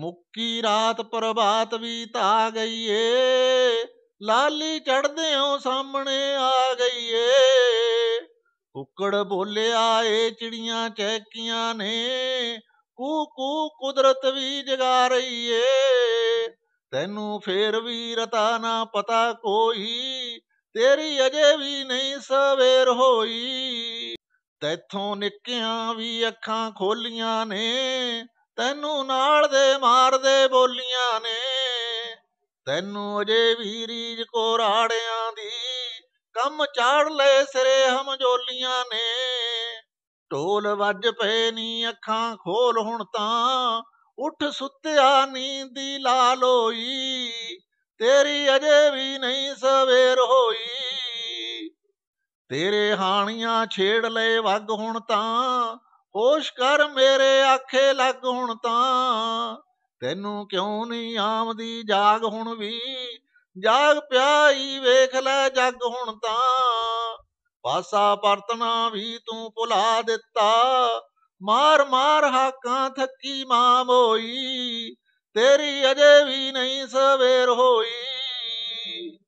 ਮੁੱਕੀ ਰਾਤ ਪ੍ਰਭਾਤ ਵੀ ਤਾ ਗਈ ਏ ਲਾਲੀ ਚੜਦੇ ਸਾਹਮਣੇ ਆ ਗਈ ਏ ਕੁੱਕੜ ਬੋਲਿਆ ਏ ਚਿੜੀਆਂ ਚੈਕੀਆਂ ਨੇ ਕੂ ਕੂ ਕੁਦਰਤ ਵੀ ਜਗਾ ਰਹੀ ਏ ਤੈਨੂੰ ਫੇਰ ਵੀ ਰਤਾ ਨਾ ਪਤਾ ਕੋਈ ਤੇਰੀ ਅਜੇ ਵੀ ਨਹੀਂ ਸਵੇਰ ਹੋਈ ਤੈਥੋਂ ਨਿੱਕਿਆਂ ਵੀ ਅੱਖਾਂ ਖੋਲੀਆਂ ਨੇ ਤੈਨੂੰ ਨਾਲ ਦੇ ਮਾਰਦੇ ਬੋਲੀਆਂ ਨੇ ਤੈਨੂੰ ਅਜੇ ਵੀ ਰੀਜ ਕੋ ਰਾੜਿਆਂ ਦੀ ਕੰਮ ਚਾੜ ਲੈ ਸਿਰੇ ਹਮਜੋਲੀਆਂ ਨੇ ਢੋਲ ਵੱਜ ਪਏ ਨੀ ਅੱਖਾਂ ਖੋਲ ਹੁਣ ਤਾਂ ਉੱਠ ਸੁੱਤਿਆ ਨੀਂਦ ਦੀ ਲਾਲੋਈ ਤੇਰੀ ਅਜੇ ਵੀ ਨਹੀਂ ਸਵੇਰ ਹੋਈ ਤੇਰੇ ਹਾਣੀਆਂ ਛੇੜ ਲੈ ਵਗ ਹੁਣ ਤਾਂ ਹੋਸ਼ ਕਰ ਮੇਰੇ ਆਖੇ ਲੱਗ ਹੁਣ ਤਾਂ ਤੈਨੂੰ ਕਿਉਂ ਨਹੀਂ ਆਉਂਦੀ ਜਾਗ ਹੁਣ ਵੀ ਜਾਗ ਪਿਆਈ ਵੇਖ ਲੈ ਜੱਗ ਹੁਣ ਤਾਂ ਪਾਸਾ ਪਰਤਣਾ ਵੀ ਤੂੰ ਭੁਲਾ ਦਿੱਤਾ ਮਾਰ ਮਾਰ ਹਾਕਾਂ ਥੱਕੀ ਮਾਂ ਮੋਈ ਤੇਰੀ ਅਜੇ ਵੀ ਨਹੀਂ ਸਵੇਰ ਹੋਈ